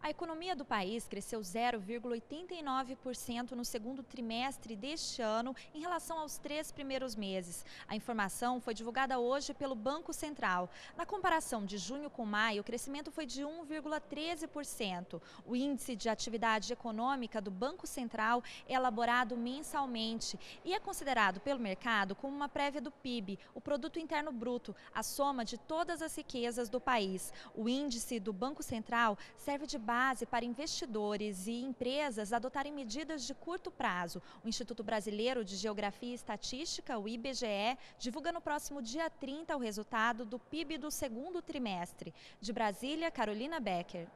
A economia do país cresceu 0,89% no segundo trimestre deste ano em relação aos três primeiros meses. A informação foi divulgada hoje pelo Banco Central. Na comparação de junho com maio, o crescimento foi de 1,13%. O índice de atividade econômica do Banco Central é elaborado mensalmente e é considerado pelo mercado como uma prévia do PIB, o produto interno bruto, a soma de todas as riquezas do país. O índice do Banco Central serve de base para investidores e empresas adotarem medidas de curto prazo. O Instituto Brasileiro de Geografia e Estatística, o IBGE, divulga no próximo dia 30 o resultado do PIB do segundo trimestre. De Brasília, Carolina Becker.